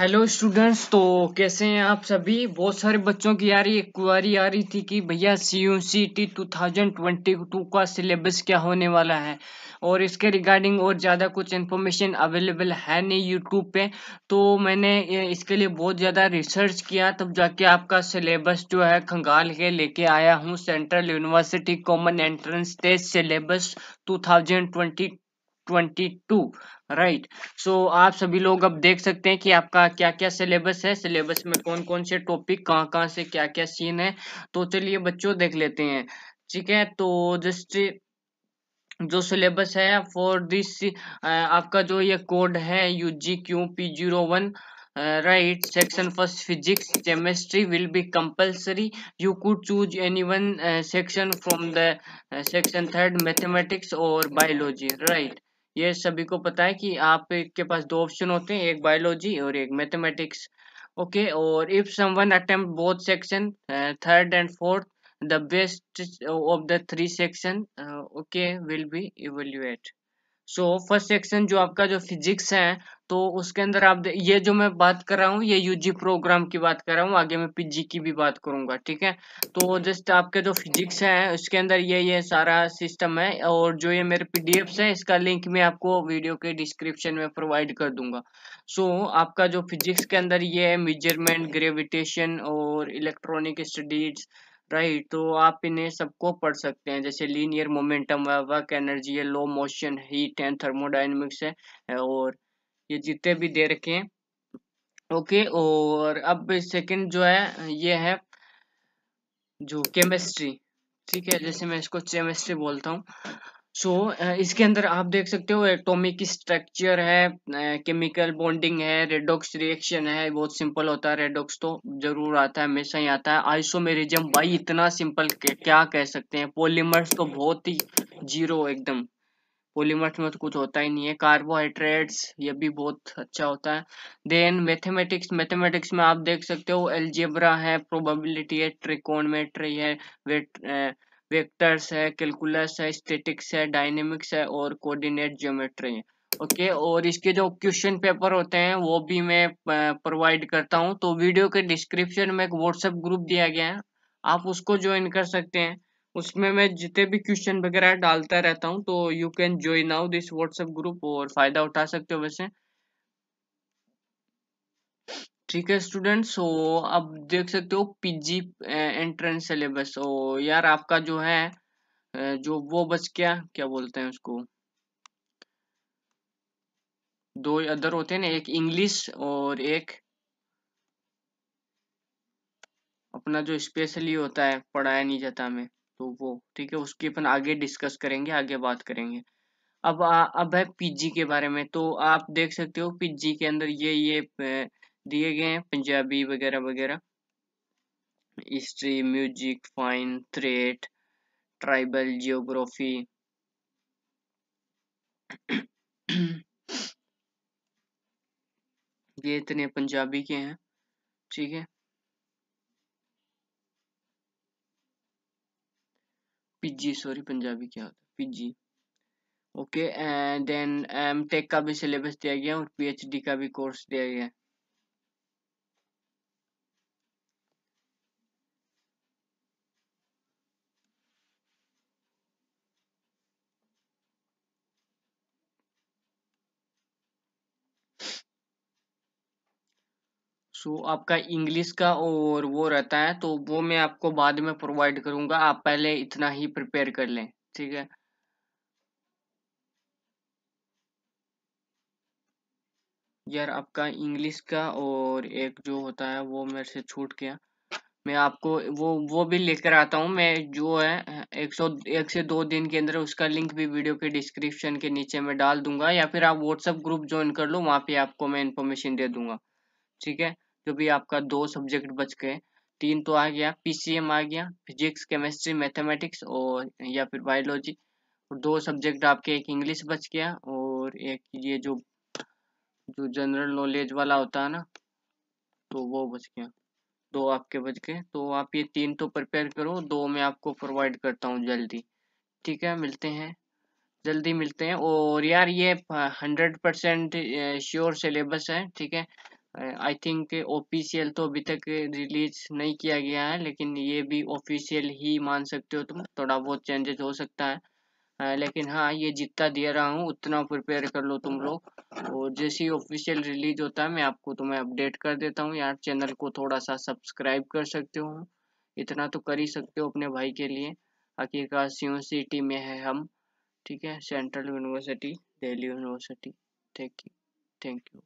hello students तो कैसे हैं आप सभी बहुत सारे बच्चों की आ रही एक क्वारी आ रही थी कि भैया C U C T two thousand twenty two का सिलेबस क्या होने वाला है और इसके रिगार्डिंग और ज़्यादा कुछ इन्फॉर्मेशन अवेलेबल है नहीं यूट्यूब पे तो मैंने इसके लिए बहुत ज़्यादा रिसर्च किया तब जाके आपका सिलेबस जो है खंगाल के लेके आया हूँ central university common entrance test syllabus two thousand twenty two right so आप सभी लोग अब देख सकते हैं कि आपका क्या क्या सिलेबस है सिलेबस में कौन कौन से टॉपिक कहाँ कहाँ से क्या क्या सीन है तो चलिए बच्चों देख लेते हैं ठीक है तो जस्ट जो सिलेबस है फॉर दिस आपका जो ये कोड है U G Q P zero one right section first physics chemistry will be compulsory you could choose any one section from the section third mathematics और बायोलॉजी राइट ये सभी को पता है कि आपके पास दो ऑप्शन होते हैं एक बायोलॉजी और एक मैथमेटिक्स ओके okay, और if someone attempt both section third and fourth the best of the three section okay will be be so first section जो आपका जो फिजिक्स है तो उसके अंदर आप ये जो मैं बात कर रहा हूँ ये यूजी प्रोग्राम की बात कर रहा हूँ आगे मैं पीजी की भी बात करूंगा ठीक है तो जस्ट आपके जो फिजिक्स है उसके अंदर ये ये सारा सिस्टम है और जो ये मेरे पीडीएफ्स है इसका लिंक मैं आपको वीडियो के डिस्क्रिप्शन में प्रोवाइड कर दूंगा सो so, आपका जो फिजिक्स के अंदर ये मेजरमेंट ग्रेविटेशन और इलेक्ट्रॉनिक स्टडीज राइट तो आप इन्हें सबको पढ़ सकते हैं जैसे लीनियर मोमेंटम है वर्क एनर्जी है लो मोशन हीट है थर्मोडाइनमिक्स है और ये जितने भी दे रखे हैं ओके और अब सेकंड जो है ये है जो केमिस्ट्री ठीक है जैसे मैं इसको केमिस्ट्री बोलता हूँ सो so, uh, इसके अंदर आप देख सकते हो एटॉमिक स्ट्रक्चर है केमिकल uh, बॉन्डिंग है रेडॉक्स रिएक्शन है बहुत सिंपल होता है रेडॉक्स तो जरूर आता है हमेशा ही आता है आइसोमेरिज्म भाई इतना सिंपल क्या कह सकते हैं पॉलीमर्स तो बहुत ही जीरो एकदम पॉलीमर्स में तो कुछ होता ही नहीं है कार्बोहाइड्रेट्स ये भी बहुत अच्छा होता है देन मैथमेटिक्स मैथमेटिक्स में आप देख सकते हो एल्जेब्रा है प्रोबेबिलिटी है ट्रिकोनमेट्री है वेट uh, वेक्टर्स है कैलकुलस है स्टेटिक्स है डायनेमिक्स है और कोऑर्डिनेट ज्योमेट्री है ओके okay, और इसके जो क्वेश्चन पेपर होते हैं वो भी मैं प्रोवाइड करता हूँ तो वीडियो के डिस्क्रिप्शन में एक व्हाट्सएप ग्रुप दिया गया है आप उसको ज्वाइन कर सकते हैं उसमें मैं जितने भी क्वेश्चन वगैरह डालता रहता हूँ तो you can join our this WhatsApp group और फायदा उठा सकते हो वैसे ठीक है स्टूडेंट सो अब देख सकते हो पीजी एंट्रेंस सिलेबस ओ यार आपका जो है जो वो बच क्या क्या बोलते हैं उसको दो अदर होते हैं ना एक इंग्लिश और एक अपना जो स्पेशली होता है पढ़ाया नहीं जाता हमें तो वो ठीक है उसकी अपन आगे डिस्कस करेंगे आगे बात करेंगे अब आ, अब है पीजी के बारे में तो आप देख सकते हो पीजी के अंदर ये ये दिए गए हैं पंजाबी वगैरह वगैरह हिस्ट्री म्यूजिक फाइन थ्रेट ट्राइबल जियोग्राफी ये इतने पंजाबी के हैं ठीक है पीजी सॉरी पंजाबी क्या होता है PG okay and then M tech का भी सिलेबस दिया गया और पीएचडी का भी कोर्स दिया गया है सो so, आपका इंग्लिश का और वो रहता है तो वो मैं आपको बाद में प्रोवाइड करूंगा आप पहले इतना ही प्रिपेयर कर लें ठीक है यार आपका इंग्लिश का और एक जो होता है वो मेरे से छूट गया मैं आपको वो वो भी लेकर आता हूँ मैं जो है एक सौ एक से दो दिन के अंदर उसका लिंक भी वीडियो के डिस्क्रिप्शन के नीचे में डाल दूंगा या फिर आप व्हाट्सएप ग्रुप ज्वाइन कर लो वहाँ पे आपको मैं इन्फॉर्मेशन दे दूंगा ठीक है जो भी आपका दो सब्जेक्ट बच गए तीन तो आ गया पीसीएम आ गया फिजिक्स केमिस्ट्री मैथमेटिक्स और या फिर बायोलॉजी दो सब्जेक्ट आपके एक इंग्लिश बच गया और एक ये जो जो जनरल नॉलेज वाला होता है ना तो वो बच गया दो आपके बच गए तो आप ये तीन तो प्रिपेयर करो दो मैं आपको प्रोवाइड करता हूँ जल्दी ठीक है मिलते हैं जल्दी मिलते हैं और यार ये हंड्रेड परसेंट श्योर सिलेबस है ठीक है आई थिंक ऑफिशियल तो अभी तक रिलीज नहीं किया गया है लेकिन ये भी ऑफिशियल ही मान सकते हो तुम थोड़ा बहुत चेंजेस हो सकता है आ, लेकिन हाँ ये जितना दे रहा हूँ उतना प्रिपेयर कर लो तुम लोग और जैसे ही ऑफिशियल रिलीज होता है मैं आपको तुम्हें अपडेट कर देता हूँ यार चैनल को थोड़ा सा सब्सक्राइब कर सकते हो इतना तो कर ही सकते हो अपने भाई के लिए आखिरकार सी सिटी में है हम ठीक है central university Delhi university thank you thank you